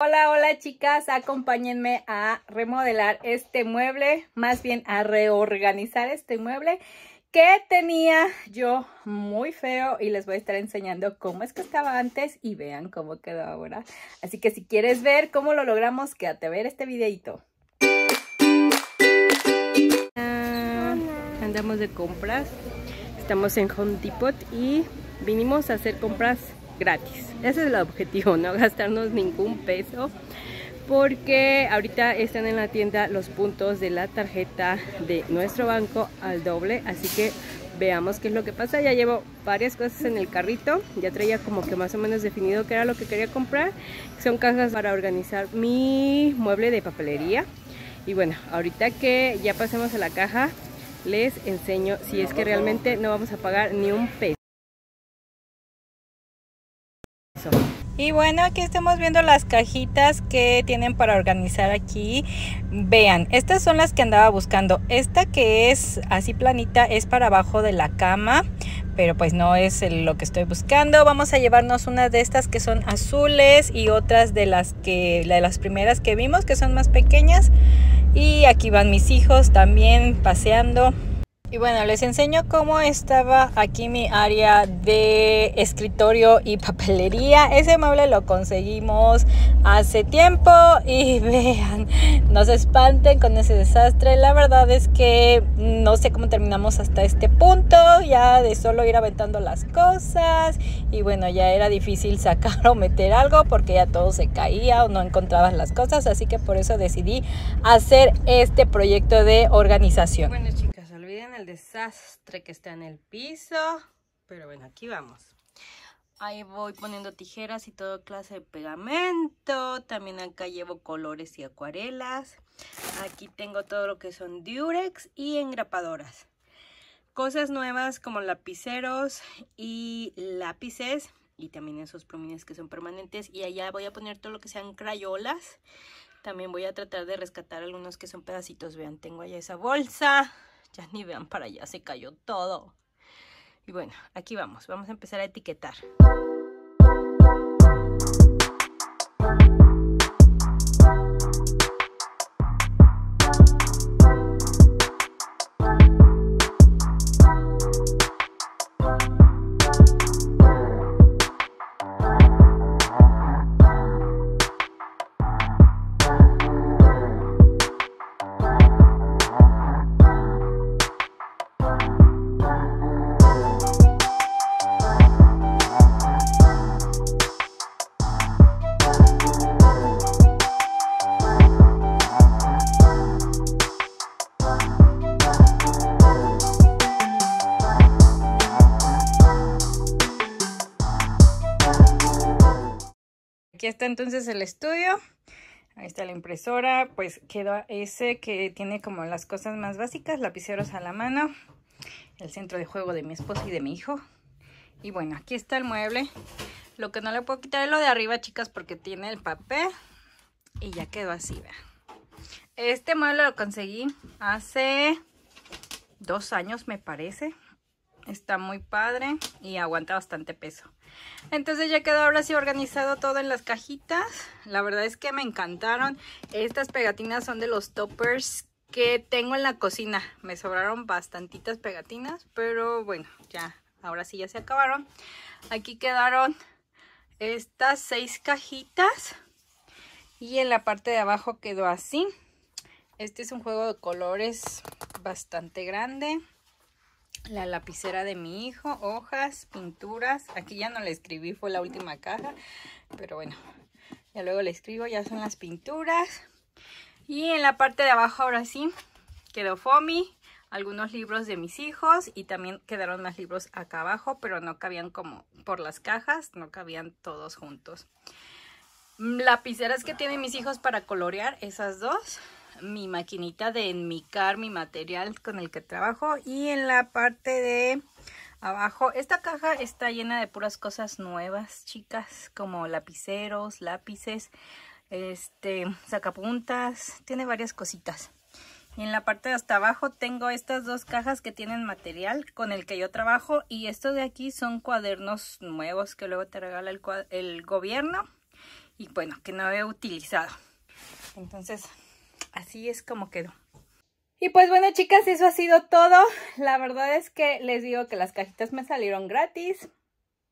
Hola, hola chicas, acompáñenme a remodelar este mueble, más bien a reorganizar este mueble que tenía yo muy feo y les voy a estar enseñando cómo es que estaba antes y vean cómo quedó ahora. Así que si quieres ver cómo lo logramos, quédate a ver este videito. andamos de compras, estamos en Home Depot y vinimos a hacer compras gratis. Ese es el objetivo, no gastarnos ningún peso porque ahorita están en la tienda los puntos de la tarjeta de nuestro banco al doble, así que veamos qué es lo que pasa. Ya llevo varias cosas en el carrito, ya traía como que más o menos definido qué era lo que quería comprar. Son cajas para organizar mi mueble de papelería. Y bueno, ahorita que ya pasemos a la caja, les enseño si es que realmente no vamos a pagar ni un peso. Y bueno, aquí estamos viendo las cajitas que tienen para organizar aquí. Vean, estas son las que andaba buscando. Esta que es así planita es para abajo de la cama, pero pues no es lo que estoy buscando. Vamos a llevarnos una de estas que son azules y otras de las que de las primeras que vimos que son más pequeñas. Y aquí van mis hijos también paseando. Y bueno, les enseño cómo estaba aquí mi área de escritorio y papelería. Ese mueble lo conseguimos hace tiempo y vean, no se espanten con ese desastre. La verdad es que no sé cómo terminamos hasta este punto, ya de solo ir aventando las cosas. Y bueno, ya era difícil sacar o meter algo porque ya todo se caía o no encontrabas las cosas. Así que por eso decidí hacer este proyecto de organización. Bueno, el desastre que está en el piso. Pero bueno, aquí vamos. Ahí voy poniendo tijeras y todo clase de pegamento. También acá llevo colores y acuarelas. Aquí tengo todo lo que son Durex y engrapadoras. Cosas nuevas como lapiceros y lápices. Y también esos plumines que son permanentes. Y allá voy a poner todo lo que sean crayolas. También voy a tratar de rescatar algunos que son pedacitos. Vean, tengo allá esa bolsa ya ni vean para allá, se cayó todo. Y bueno, aquí vamos, vamos a empezar a etiquetar. está entonces el estudio. Ahí está la impresora, pues quedó ese que tiene como las cosas más básicas, lapiceros a la mano, el centro de juego de mi esposo y de mi hijo. Y bueno, aquí está el mueble. Lo que no le puedo quitar es lo de arriba, chicas, porque tiene el papel. Y ya quedó así, vean. Este mueble lo conseguí hace dos años, me parece. Está muy padre y aguanta bastante peso. Entonces ya quedó ahora sí organizado todo en las cajitas. La verdad es que me encantaron. Estas pegatinas son de los toppers que tengo en la cocina. Me sobraron bastantitas pegatinas, pero bueno, ya, ahora sí ya se acabaron. Aquí quedaron estas seis cajitas. Y en la parte de abajo quedó así. Este es un juego de colores bastante grande la lapicera de mi hijo, hojas, pinturas. Aquí ya no le escribí, fue la última caja, pero bueno, ya luego le escribo, ya son las pinturas. Y en la parte de abajo ahora sí quedó Fomi, algunos libros de mis hijos y también quedaron más libros acá abajo, pero no cabían como por las cajas, no cabían todos juntos. Mm, lapiceras que tienen mis hijos para colorear, esas dos mi maquinita de enmicar mi material con el que trabajo. Y en la parte de abajo, esta caja está llena de puras cosas nuevas, chicas, como lapiceros, lápices, este, sacapuntas, tiene varias cositas. Y en la parte de hasta abajo tengo estas dos cajas que tienen material con el que yo trabajo. Y estos de aquí son cuadernos nuevos que luego te regala el, el gobierno. Y bueno, que no he utilizado. Entonces así es como quedó. Y pues bueno chicas, eso ha sido todo. La verdad es que les digo que las cajitas me salieron gratis.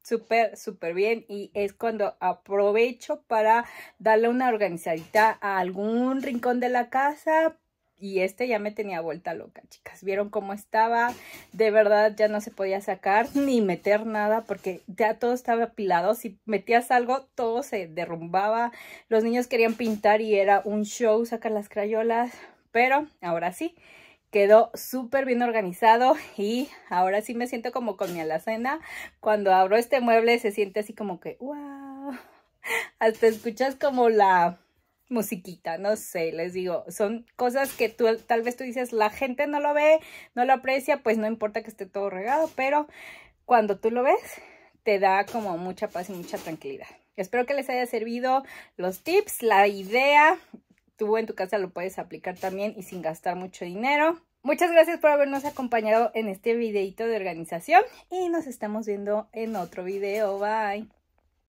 Súper, súper bien. Y es cuando aprovecho para darle una organizadita a algún rincón de la casa y este ya me tenía vuelta loca, chicas. Vieron cómo estaba, de verdad ya no se podía sacar ni meter nada porque ya todo estaba apilado. Si metías algo, todo se derrumbaba. Los niños querían pintar y era un show sacar las crayolas, pero ahora sí. Quedó súper bien organizado y ahora sí me siento como con mi alacena. Cuando abro este mueble se siente así como que ¡wow! Hasta escuchas como la musiquita, no sé, les digo, son cosas que tú, tal vez tú dices, la gente no lo ve, no lo aprecia, pues no importa que esté todo regado, pero cuando tú lo ves, te da como mucha paz y mucha tranquilidad. Espero que les haya servido los tips, la idea, tú en tu casa lo puedes aplicar también y sin gastar mucho dinero. Muchas gracias por habernos acompañado en este videito de organización y nos estamos viendo en otro video. Bye.